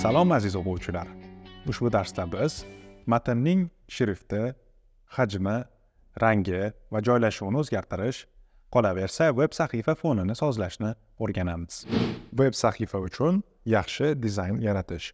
salom aziz o'quvchilar ushbu darsda biz matnning shrifti hajmi rangi va joylashuvini o'zgartirish qolaversa veb sahifa fonini sozlashni o'rganamiz veb sahifa uchun yaxshi dizayn yaratish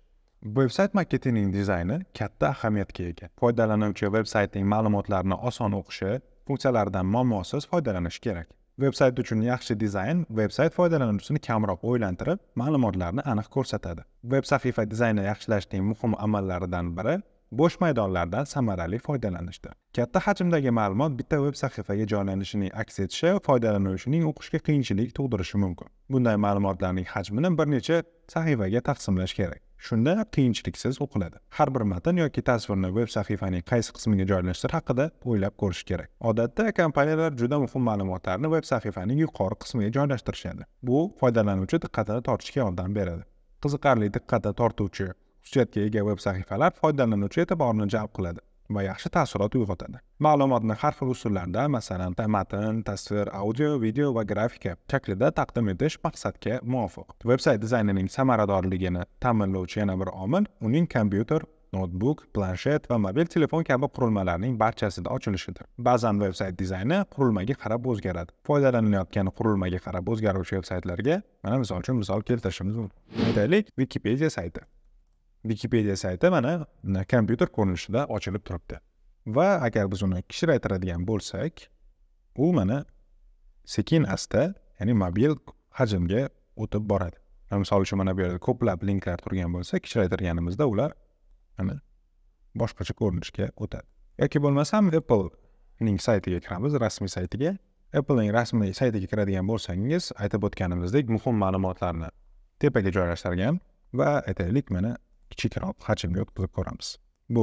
veb sayt maketining dizayni katta ahamiyatga ega foydalanuvchi veb saytning ma'lumotlarini oson o'qishi funksiyalaridan muammosiz foydalanishi kerak veb sayt uchun yaxshi dizayn veb sayt foydalanuvchisini kamroq o'ylantirib ma'lumotlarni aniq ko'rsatadi veb sahifa dizaynini yaxshilashning muhim amallaridan biri bo'sh maydonlardan samarali foydalanishdir katta hajmdagi ma'lumot bitta veb sahifaga joylanishini aks etishi foydalanuvchining o'qishga qiyinchilik tug'dirishi mumkin bunday ma'lumotlarning hajmini bir necha sahifaga taqsimlash kerak shunda qiyinchiliksiz o'qiladi har bir matn yoki tasvirni veb sahifaning qaysi qismiga joylashtirish haqida o'ylab ko'rish kerak odatda kompaniyalar juda muhim ma'lumotlarni veb sahifaning yuqori qismiga joylashtirishadi bu foydalanuvchi diqqatini tortishga yordam beradi qiziqarli diqqatni tortuvchi xususiyatga ega veb sahifalar foydalanuvchi e'tiborini jalb qiladi va yaxshi taassurot uyg'otadi ma'lumotni har xil usullarda masalan matn tasvir audio video va grafika shaklida taqdim etish maqsadga muvofiq veb sayt dizaynining samaradorligini ta'minlovchi yana bir omil uning kompyuter noutbuk planshet va mobil telefon kabi qurilmalarning barchasida ochilishidir ba'zan veb sayt dizayni qurilmaga qarab o'zgaradi foydalanilayotgan qurilmaga qarab o'zgaruvchi veb saytlarga mana misol uchun misol keltirishimiz mumkin aytaylik wikipedia sayti wikipedia sayti mana kompyuter ko'rinishida ochilib turibdi va agar biz uni kichraytiradigan bo'lsak u mana sekin asta ya'ni mobil hajmga o'tib boradi misol uchun mana bu yerda ko'plab linklar turgan bo'lsa kichraytirganimizda ular mana boshqacha ko'rinishga o'tadi yoki bo'lmasam appleing saytiga kiramiz rasmiy saytiga appleing rasmiy saytiga kiradigan bo'lsangiz aytib o'tganimizdek muhim ma'lumotlarni tepaga joylashtirgan va aytaylik mana kichikroq hajmga o'tkazib ko'ramiz bu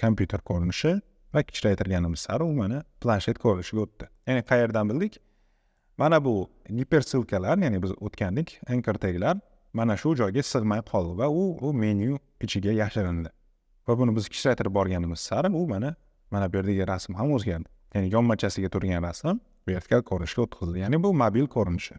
kompyuter ko'rinishi va kichraytirganimiz sari u mana planshet ko'rinishiga o'tdi ya'ni qayerdan bildik mana bu gipersilkalar ya'ni biz o'tgandik anchor taglar mana shu joyga sig'may qoldi va u u menyu ichiga yashirindi va buni biz kichraytirib borganimiz sari u mana mana bu yerdagi rasm ham o'zgardi ya'ni yonmachasiga turgan rasm vertikal ko'rinishga o'tkazildi ya'ni bu mobil ko'rinishi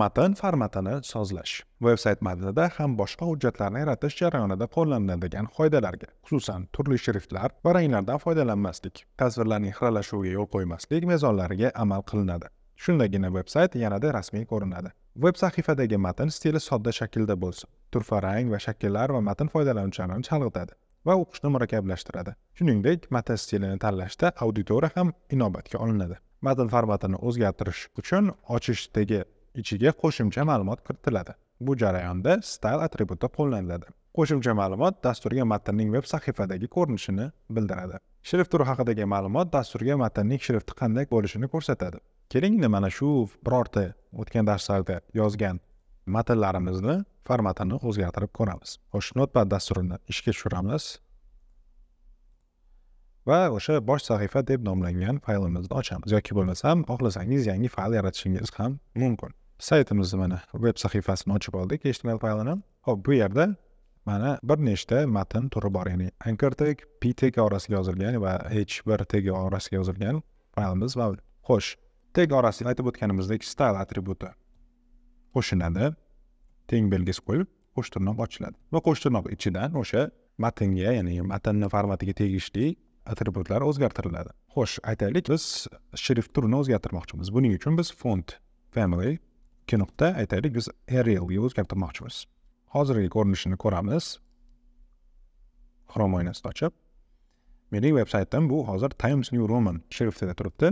matn formatini sozlash veb sayt matnida ham boshqa hujjatlarni yaratish jarayonida qo'llaniladigan qoidalarga xususan turli shriftlar va ranglardan foydalanmaslik tasvirlarning xiralashuviga yo'l qo'ymaslik mezonlariga amal qilinadi shundagina veb sayt yanada rasmiy ko'rinadi veb sahifadagi matn stili sodda shaklda bo'lsin rang va shakllar va matn foydalanuvchilarini chalg'itadi va o'qishni murakkablashtiradi shuningdek matn stilini tanlashda auditoriya ham inobatga olinadi matn formatini o'zgartirish uchun ochishdagi ichiga qo'shimcha ma'lumot kiritiladi bu jarayonda style atributi qo'llaniladi qo'shimcha ma'lumot dasturga matnning veb sahifadagi ko'rinishini bildiradi shrift turi haqidagi ma'lumot dasturga matnning shrifti qanday bo'lishini ko'rsatadi keling endi mana shu birorta o'tgan darslarda yozgan matnlarimizni formatini o'zgartirib ko'ramiz xo'sh notepad dasturini ishga tushiramiz va o'sha bosh sahifa deb nomlangan faylimizni ochamiz yoki bo'lmasam xohlasangiz yangi fayl yaratishingiz ham mumkin saytimizni mana veb sahifasini ochib oldik html faylini ho'p bu yerda mana bir nechta matn turi bor ya'ni anchor tag p tag orasiga yozilgan va h bir tag orasiga yozilgan faylimiz mavjud xo'sh tag orasiga aytib o'tganimizdek style atributi qo'shiladi teng belgisi qo'yib qo'sh tirnoq ochiladi va qo'sh tirnoq ichidan o'sha matnga ya'ni matnni formatiga tegishli atributlar o'zgartiriladi xo'sh aytaylik biz shrift turini o'zgartirmoqchimiz buning uchun biz font family ikki nuqta aytaylik biz arialga o'zgartirmoqchimiz hozirgi ko'rinishini ko'ramiz xrom oynasini ochib mening veb saytim bu hozir times new roman shriftida turibdi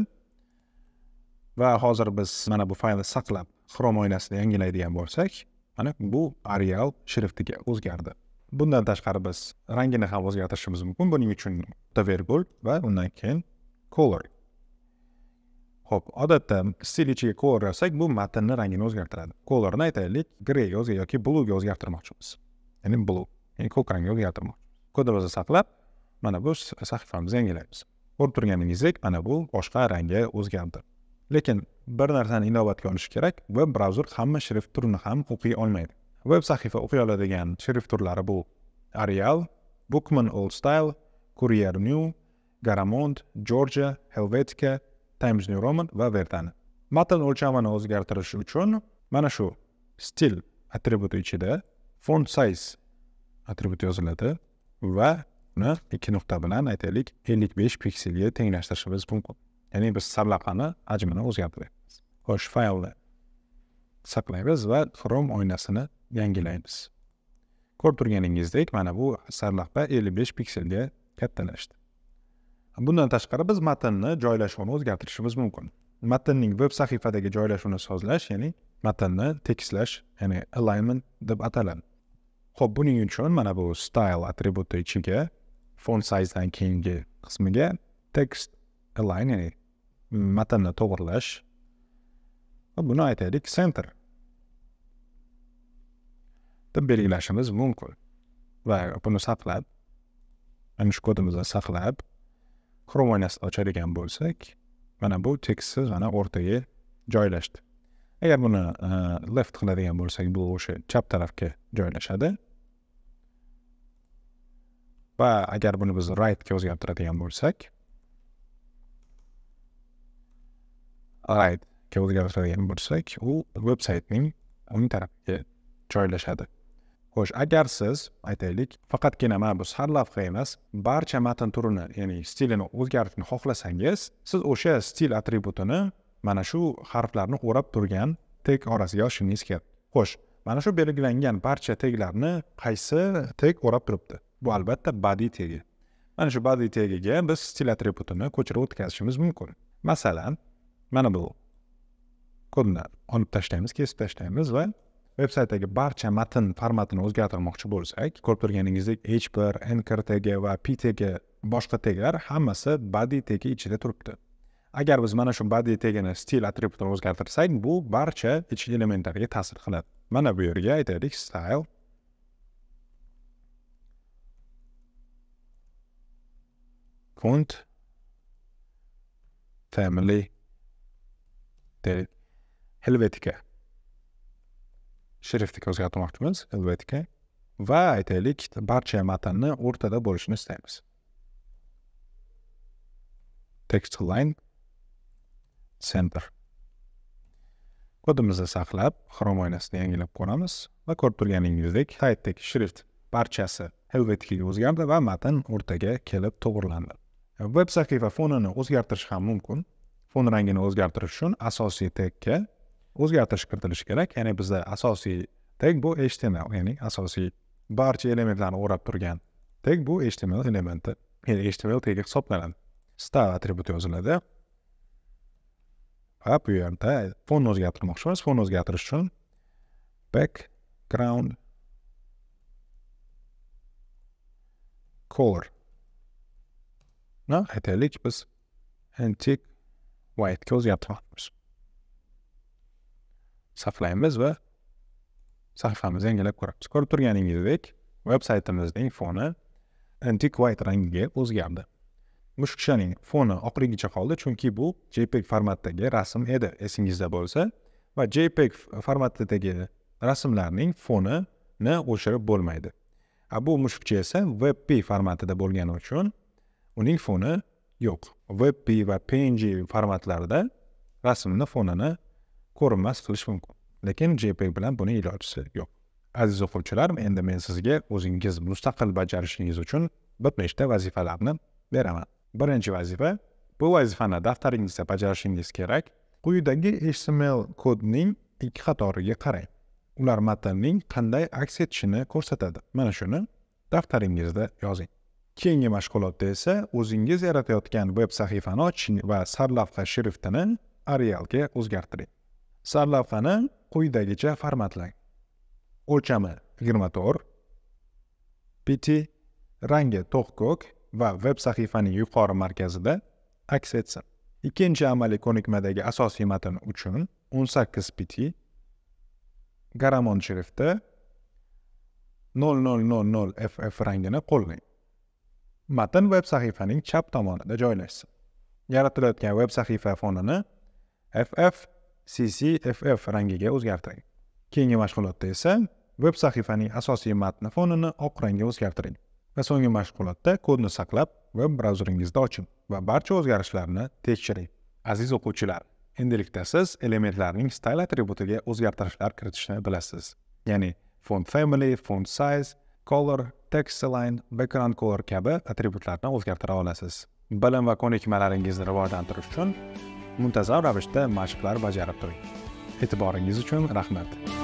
va hozir biz mana bu faylni saqlab xrom oynasini yangilaydigan bo'lsak mana bu arial shriftiga o'zgardi bundan tashqari biz rangini ham o'zgartirishimiz mumkin buning uchun vergul va undan keyin color ho'p odatda ichiga color yozsak bu matnni rangini o'zgartiradi colorni aytaylik grey o'zga yoki bluega o'zgartirmoqchimiz ya'ni blue ya'ni ko'k rangga o'zgartirmoqchimiz kodimizni saqlab mana bu sahifamizni yangilaymiz ko'rib turganingizdek mana bu boshqa rangga o'zgardi lekin bir narsani inobatga olish kerak veb brauzer hamma shrift turini ham o'qiy olmaydi veb sahifa o'qiy oladigan shrift turlari bu arial bookman old style courier new garamond georgia helvetica times new roman va vertani matn o'lchamini o'zgartirish uchun mana shu stil attributi ichida font size attributi yoziladi va uni ikki nuqta bilan aytaylik ellik besh pikselga tenglashtirishimiz mumkin ya'ni biz sarlavhani hajmini o'zgartiryapmiz xo'sh faylni saqlaymiz va xrom oynasini yangilaymiz ko'rib turganingizdek mana bu sarlavha ellik besh pikselga kattalashdi bundan tashqari biz matnni joylashuvini o'zgartirishimiz mumkin matnning veb sahifadagi joylashuvini sozlash ya'ni matnni tekislash ya'ni alignment deb ataladi ho'p buning uchun mana bu style atributi ichiga font sizedan keyingi qismiga text align ya'ni matnni to'g'irlash va buni aytaylik center deb belgilashimiz mumkin va buni saqlab ana shu kodimizni saqlab xrom oynasini ochadigan bo'lsak mana bu tekstsiz mana o'rtaga joylashdi agar buni left qiladigan bo'lsak bu o'sha chap tarafga joylashadi va agar buni biz rightga o'zgartiradigan bo'lsak rightga o'zgartiradigan bo'lsak u veb saytning o'ng tarafiga joylashadi xo'sh agar siz aytaylik faqatgina mana bu sarlavha emas barcha matn turini ya'ni stilini o'zgartirishni xohlasangiz siz o'sha stil atributini mana shu harflarni o'rab turgan teg orasiga yozishingiz kerak xo'sh mana shu belgilangan barcha teglarni qaysi teg o'rab turibdi bu albatta badiy tegi mana shu badiy tegiga biz stil atributini ko'chirib o'tkazishimiz mumkin masalan mana bu kodni olib tashlaymiz kesib tashlaymiz va veb-saytdagi barcha matn formatini o'zgartirmoqchi bo'lsak ko'rib turganingizdek h bir anchor tegi va p tagi boshqa teglar hammasi badiy tegi ichida turibdi agar biz mana shu badiy tegini stil atributini o'zgartirsak bu barcha ichki elementlarga ta'sir qiladi mana bu yerga aytaylik style font family helvetica shriftiga o'zgartirmoqchimiz qilmoqchimiz va aytaylik barcha matnni o'rtada bo'lishini istaymiz text line center kodimizni saqlab xrom oynasini yangilab ko'ramiz va ko'rib turganingizdek saytdagi shrift barchasi helvetkaga o'zgardi va matn o'rtaga kelib to'g'rilandi veb sahifa fonini o'zgartirish ham mumkin fon rangini o'zgartirish uchun asosiy tekka o'zgartirish kiritilishi kerak ya'ni bizda asosiy tag bu html ya'ni asosiy barcha elementlarni o'rab turgan tag bu html elementi ya'ni html tegi hisoblanadi star atributi yoziladi va bu yerda fonni o'zgartirmoqchimiz fonni o'zgartirish uchun background color aytaylik biz antik white'ga o'zgartirmoqchimiz saqlaymiz va sahifamizni yangilab ko'ramiz ko'rib turganingizdek veb saytimizning foni antik white rangiga o'zgardi mushukchaning foni oqligicha qoldi chunki bu jpeg formatdagi rasm edi esingizda bo'lsa va jpeg formatidagi rasmlarning fonini o'chirib bo'lmaydi a bu mushukcha esa vp formatida bo'lgani uchun uning foni yo'q vp va png formatlarida rasmni fonini ko'rinmas qilish mumkin lekin jpeg bilan buni iloji yo'q aziz o'quvchilar endi men sizga o'zingiz mustaqil bajarishingiz uchun bir nechta vazifalarni beraman birinchi vazifa bu vazifani daftaringizda bajarishingiz kerak quyidagi html kodning ikki qatoriga qarang ular matnning qanday aks etishini ko'rsatadi mana shuni daftaringizda yozing keyingi mashg'ulotda esa o'zingiz yaratayotgan veb sahifani oching va sarlavha shriftini arialga o'zgartiring sarlavhani quyidagicha formatlang o'lchami yigirma to'rt piti rangi to'q ko'k va veb sahifaning yuqori markazida aks etsin ikkinchi amaliy ko'nikmadagi asosiy matn uchun o'n sakkiz piti garamon shrifti nol nol nol nol ff rangini qo'llang matn veb sahifaning chap tomonida joylashsin yaratilayotgan veb sahifa fonini ff CCFF rangiga o'zgartiring keyingi mashg'ulotda esa veb sahifaning asosiy matni fonini oq rangga o'zgartiring va so'nggi mashg'ulotda kodni saqlab veb brauzeringizda oching va barcha o'zgarishlarni tekshiring aziz o'quvchilar endilikda siz elementlarning style attributiga o'zgartirishlar kiritishni bilasiz ya'ni font family font size color text align background color kabi attributlarni o'zgartira olasiz bilim va ko'nikmalaringizni rivojlantirish uchun muntazam ravishda mashqlar bajarib turing e'tiboringiz uchun rahmat